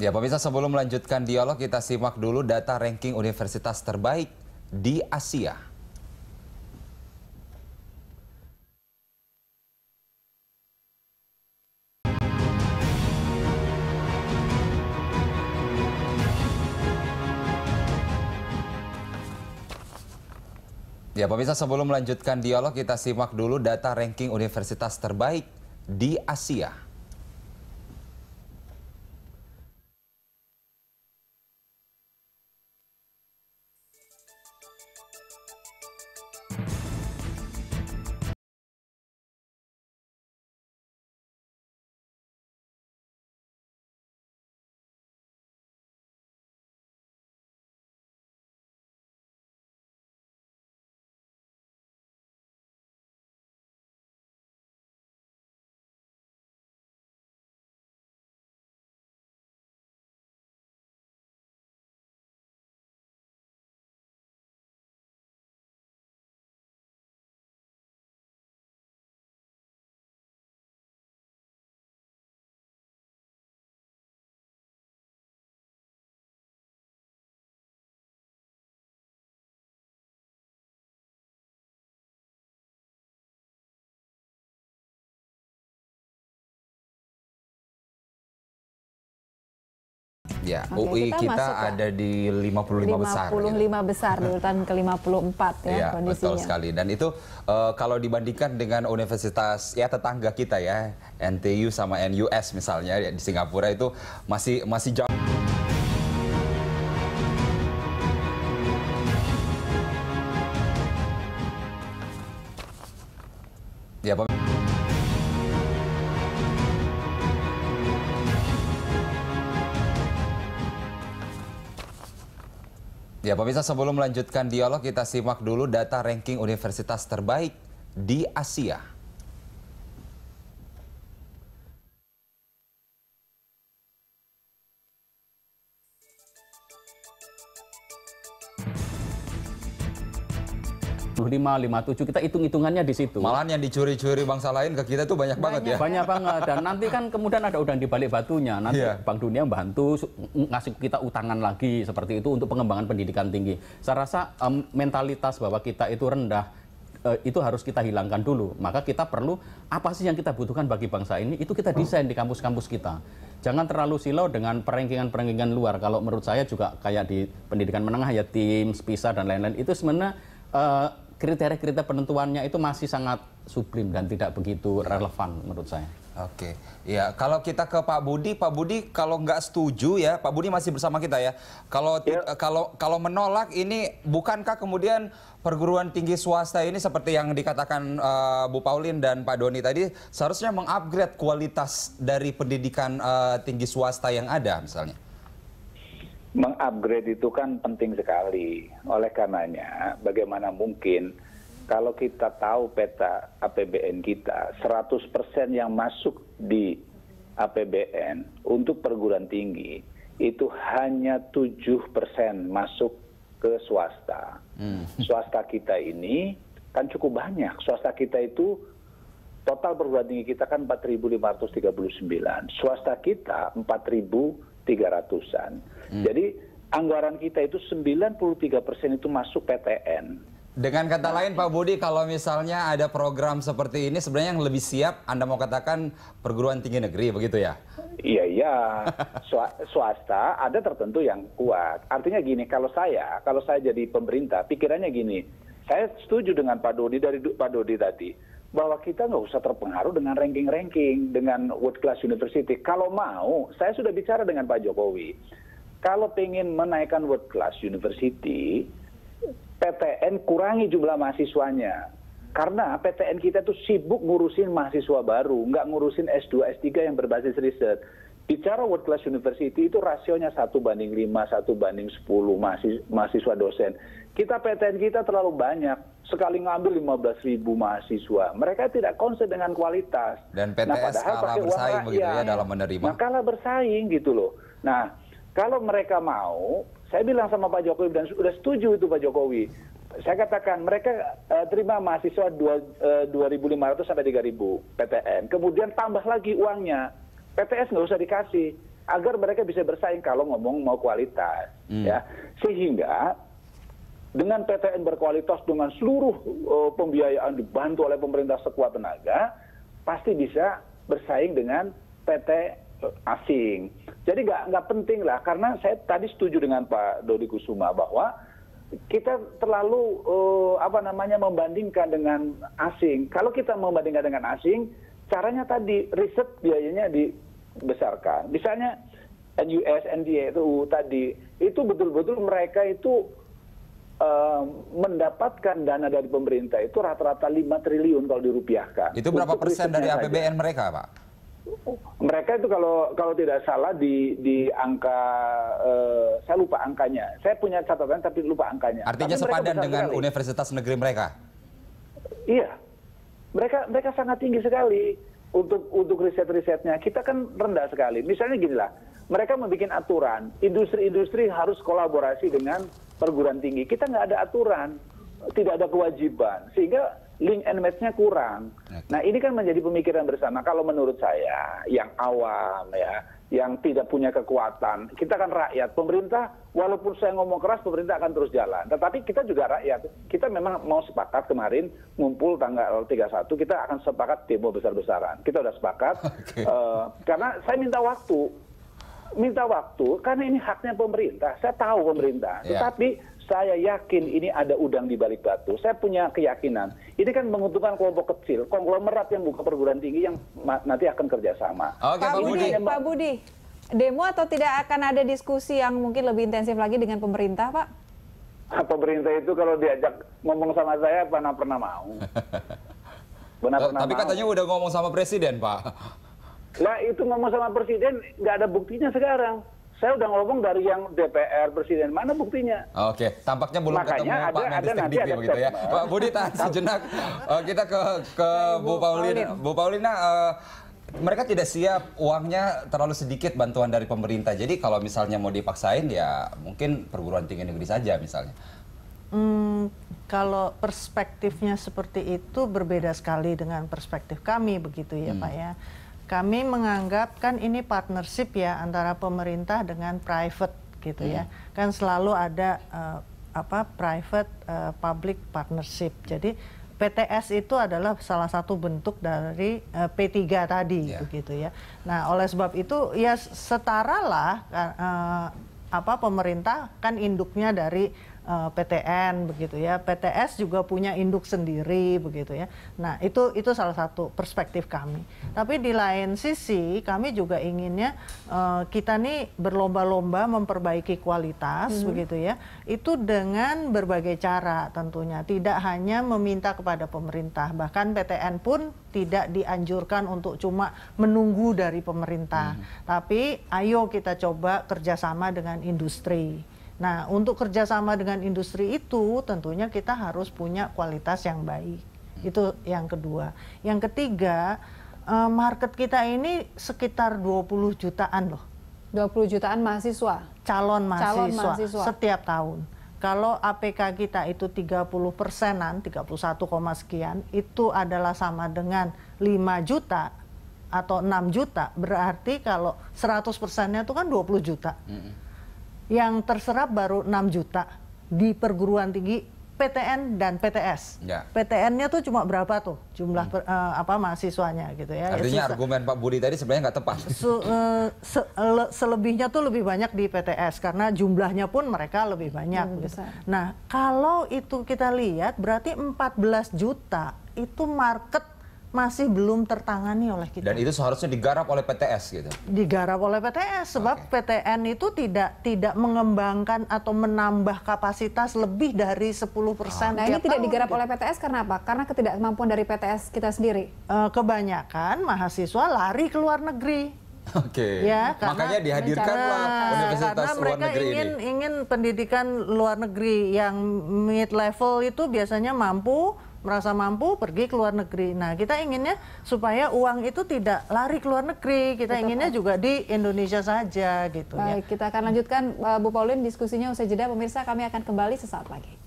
Ya, pemirsa sebelum melanjutkan dialog kita simak dulu data ranking universitas terbaik di Asia. Ya, pemirsa sebelum melanjutkan dialog kita simak dulu data ranking universitas terbaik di Asia. Ya, Oke, UI kita, kita ada di 55 besar. 55 gitu. besar iya. urutan ke-54 ya, ya kondisinya. Betul sekali. Dan itu uh, kalau dibandingkan dengan universitas ya tetangga kita ya, NTU sama NUS misalnya ya, di Singapura itu masih masih jauh Ya pemirsa sebelum melanjutkan dialog kita simak dulu data ranking universitas terbaik di Asia. lima 57 kita hitung-hitungannya di situ. Malahan yang dicuri-curi bangsa lain ke kita itu banyak, banyak banget ya. Banyak banget dan nanti kan kemudian ada udang di balik batunya. Nanti yeah. Bank Dunia membantu ngasih kita utangan lagi seperti itu untuk pengembangan pendidikan tinggi. Saya rasa um, mentalitas bahwa kita itu rendah eh, itu harus kita hilangkan dulu. Maka kita perlu apa sih yang kita butuhkan bagi bangsa ini? Itu kita desain di kampus-kampus kita. Jangan terlalu silau dengan perengkingan-perengkingan luar. Kalau menurut saya juga kayak di pendidikan menengah ya tim, spisa dan lain-lain itu sebenarnya uh, kriteria-kriteria penentuannya itu masih sangat sublim dan tidak begitu relevan menurut saya. Oke, ya kalau kita ke Pak Budi, Pak Budi kalau nggak setuju ya, Pak Budi masih bersama kita ya. Kalau ya. kalau kalau menolak ini bukankah kemudian perguruan tinggi swasta ini seperti yang dikatakan uh, Bu Paulin dan Pak Doni tadi seharusnya mengupgrade kualitas dari pendidikan uh, tinggi swasta yang ada misalnya mengupgrade itu kan penting sekali. Oleh karenanya, bagaimana mungkin kalau kita tahu peta APBN kita, 100% yang masuk di APBN untuk perguruan tinggi itu hanya 7% masuk ke swasta. Hmm. Swasta kita ini kan cukup banyak. Swasta kita itu total perguruan tinggi kita kan 4.539. Swasta kita ribu tiga ratusan. Hmm. Jadi anggaran kita itu sembilan puluh tiga persen itu masuk PTN. Dengan kata nah, lain Pak Budi, kalau misalnya ada program seperti ini, sebenarnya yang lebih siap Anda mau katakan perguruan tinggi negeri, begitu ya? Iya, iya. Swasta ada tertentu yang kuat. Artinya gini, kalau saya, kalau saya jadi pemerintah, pikirannya gini, saya setuju dengan Pak Dodi dari Pak Dodi tadi bahwa kita nggak usah terpengaruh dengan ranking-ranking, dengan world class university. Kalau mau, saya sudah bicara dengan Pak Jokowi. Kalau ingin menaikkan world class university, PTN kurangi jumlah mahasiswanya. Karena PTN kita tuh sibuk ngurusin mahasiswa baru, nggak ngurusin S2, S3 yang berbasis riset bicara world class university itu rasionya satu banding lima satu banding sepuluh mahasiswa dosen kita PTN kita terlalu banyak sekali ngambil 15 ribu mahasiswa mereka tidak konsen dengan kualitas dan PTS nah, padahal kalah pakai bersaing begitu ya dalam menerima nah, kalah bersaing gitu loh nah kalau mereka mau saya bilang sama Pak Jokowi dan sudah setuju itu Pak Jokowi saya katakan mereka uh, terima mahasiswa dua, uh, ratus sampai 3.000 PTN kemudian tambah lagi uangnya PTS nggak usah dikasih agar mereka bisa bersaing kalau ngomong mau kualitas hmm. ya sehingga dengan PTN berkualitas dengan seluruh uh, pembiayaan dibantu oleh pemerintah sekuat tenaga pasti bisa bersaing dengan PT asing. Jadi nggak nggak penting lah karena saya tadi setuju dengan Pak Dodi Kusuma bahwa kita terlalu uh, apa namanya membandingkan dengan asing. Kalau kita membandingkan dengan asing, caranya tadi riset biayanya dibesarkan misalnya NUS NDA itu tadi itu betul-betul mereka itu eh, mendapatkan dana dari pemerintah itu rata-rata 5 triliun kalau dirupiahkan. Itu berapa Untuk persen dari APBN saja. mereka, Pak? Mereka itu kalau kalau tidak salah di di angka uh, saya lupa angkanya. Saya punya catatan tapi lupa angkanya. Artinya tapi sepadan dengan sekali. universitas negeri mereka. Iya, mereka mereka sangat tinggi sekali untuk untuk riset risetnya kita kan rendah sekali misalnya gini lah mereka membuat aturan industri-industri harus kolaborasi dengan perguruan tinggi kita nggak ada aturan tidak ada kewajiban sehingga link and match-nya kurang. Nah ini kan menjadi pemikiran bersama. Kalau menurut saya yang awam ya, yang tidak punya kekuatan, kita kan rakyat. Pemerintah walaupun saya ngomong keras, pemerintah akan terus jalan. Tetapi kita juga rakyat. Kita memang mau sepakat kemarin ngumpul tanggal 31, kita akan sepakat demo besar-besaran. Kita sudah sepakat. Okay. Uh, eh, karena saya minta waktu minta waktu karena ini haknya pemerintah. Saya tahu pemerintah, yeah. tetapi saya yakin ini ada udang di balik batu. Saya punya keyakinan. Ini kan menguntungkan kelompok kecil, konglomerat yang buka perguruan tinggi yang nanti akan kerjasama. Oke, Pak Budi. Pak Budi, demo atau tidak akan ada diskusi yang mungkin lebih intensif lagi dengan pemerintah, Pak? Pemerintah itu kalau diajak ngomong sama saya, mana pernah mau. Benar benar Tapi mau. katanya udah ngomong sama presiden, Pak. Nah, itu ngomong sama presiden nggak ada buktinya sekarang. Saya udah ngomong dari yang DPR, Presiden, mana buktinya? Oke, tampaknya belum Makanya ketemu ada, Pak Mendes ada, Dikti begitu ya. Pak Budi, tahan sejenak. Eh, kita ke ke Bu, Bu Paulina. Bu Paulina, uh, mereka tidak siap uangnya terlalu sedikit bantuan dari pemerintah. Jadi kalau misalnya mau dipaksain ya mungkin perguruan tinggi negeri saja misalnya. Hmm, kalau perspektifnya seperti itu berbeda sekali dengan perspektif kami begitu ya hmm. Pak ya kami menganggap kan ini partnership ya antara pemerintah dengan private gitu hmm. ya. Iya. Kan selalu ada uh, apa private uh, public partnership. Jadi PTS itu adalah salah satu bentuk dari uh, eh, P3 tadi yeah. begitu ya. Nah, oleh sebab itu ya setara lah uh, apa pemerintah kan induknya dari Eh, PTN begitu ya. PTS juga punya induk sendiri begitu ya. Nah, itu itu salah satu perspektif kami. Tapi di lain sisi kami juga inginnya uh, kita nih berlomba-lomba memperbaiki kualitas -hmm. begitu ya. Itu dengan berbagai cara tentunya. Tidak hanya meminta kepada pemerintah, bahkan PTN pun tidak dianjurkan untuk cuma menunggu dari pemerintah. -hmm. Tapi ayo kita coba kerjasama dengan industri Nah, untuk kerjasama dengan industri itu tentunya kita harus punya kualitas yang baik. Itu yang kedua. Yang ketiga, eh, market kita ini sekitar 20 jutaan loh. 20 jutaan mahasiswa? Calon mahasiswa, Calon mahasiswa. setiap tahun. Kalau APK kita itu 30 persenan, 31, sekian, itu adalah sama dengan 5 juta atau 6 juta. Berarti kalau 100 persennya itu kan 20 juta. -hmm yang terserap baru 6 juta di perguruan tinggi PTN dan PTS. Ya. PTN-nya tuh cuma berapa tuh jumlah hmm. per, uh, apa mahasiswanya gitu ya. ya Artinya ya, argumen Pak Budi tadi sebenarnya nggak tepat. Se, uh, se, le, selebihnya tuh lebih banyak di PTS karena jumlahnya pun mereka lebih banyak. Hmm, gitu. Nah kalau itu kita lihat berarti 14 juta itu market masih belum tertangani oleh kita. Dan itu seharusnya digarap oleh PTS gitu. Digarap oleh PTS sebab okay. PTN itu tidak tidak mengembangkan atau menambah kapasitas lebih dari 10% persen Nah, ini tidak digarap oleh PTS karena apa? Karena ketidakmampuan dari PTS kita sendiri. Eh, kebanyakan mahasiswa lari ke luar negeri. Oke. Okay. Ya, makanya dihadirkanlah universitas karena luar negeri ingin, ingin pendidikan luar negeri yang mid level itu biasanya mampu merasa mampu pergi ke luar negeri. Nah, kita inginnya supaya uang itu tidak lari ke luar negeri. Kita Betul, inginnya Pak. juga di Indonesia saja gitu ya. Baik, ya. kita akan lanjutkan Bu Pauline diskusinya usai jeda pemirsa kami akan kembali sesaat lagi.